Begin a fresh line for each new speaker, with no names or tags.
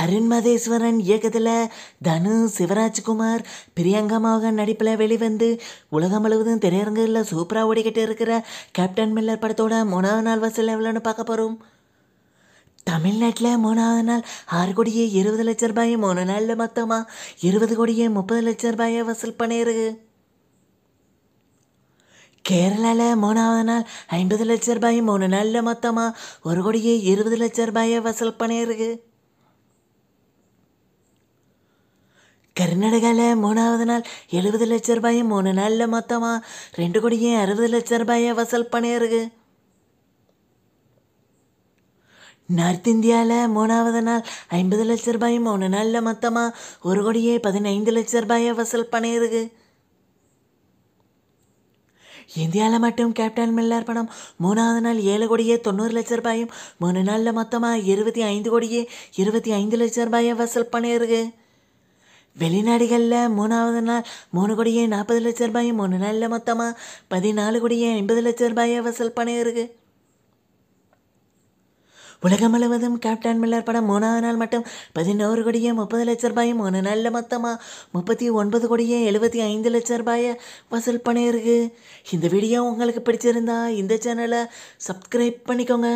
அருண்மதேஸ்வரன் இயக்கத்தில் தனு சிவராஜ்குமார் பிரியங்கா மோகன் நடிப்பில் வெளிவந்து உலகம் முழுவதும் திரையரங்குகளில் சூப்பராக ஓடிக்கிட்டு இருக்கிற கேப்டன் மில்லர் படத்தோட மூணாவது நாள் வசூல் எவ்வளோன்னு பார்க்க போகிறோம் தமிழ்நாட்டில் மூணாவது நாள் ஆறு கோடியே இருபது லட்ச ரூபாயும் மூணு நாளில் மொத்தமாக இருபது கோடியே முப்பது லட்ச ரூபாயை வசூல் பண்ணியிருக்கு கேரளாவில் மூணாவது நாள் ஐம்பது லட்ச ரூபாய் மூணு நாளில் மொத்தமாக ஒரு கோடியே இருபது லட்ச ரூபாயை வசூல் பண்ணியிருக்கு கர்நாடகாவில் மூணாவது நாள் எழுபது லட்ச ரூபாயும் மூணு நாளில் மொத்தமாக ரெண்டு கோடியும் அறுபது லட்ச ரூபாயை வசூல் பண்ணியிருக்கு நார்த் இந்தியாவில் மூணாவது நாள் ஐம்பது லட்ச ரூபாய் மூணு நாளில் மொத்தமாக ஒரு கோடியே பதினைந்து லட்ச ரூபாயை வசூல் பண்ணியிருக்கு இந்தியாவில் மட்டும் கேப்டன் மில்லர் படம் மூணாவது நாள் ஏழு கோடியே தொண்ணூறு லட்ச ரூபாயும் மூணு நாளில் மொத்தமாக இருபத்தி ஐந்து கோடியே இருபத்தி ஐந்து லட்ச ரூபாயை வசூல் பண்ணியிருக்கு வெளிநாடுகளில் மூணாவது நாள் மூணு கோடியே நாற்பது லட்ச ரூபாய் மூணு நாளில் மொத்தமாக பதினாலு கோடியே ஐம்பது லட்ச ரூபாயை வசூல் பணம் இருக்கு உலகம் முழுவதும் கேப்டன் மில்லர் படம் மூணாவது நாள் மட்டும் பதினோரு கோடியே முப்பது லட்ச ரூபாய் மூணு நாளில் மொத்தமாக முப்பத்தி ஒன்பது கோடியே எழுபத்தி ஐந்து லட்ச ரூபாயை வசூல் பண்ணியிருக்கு இந்த வீடியோ உங்களுக்கு பிடிச்சிருந்தா இந்த சேனலை சப்ஸ்கிரைப் பண்ணிக்கோங்க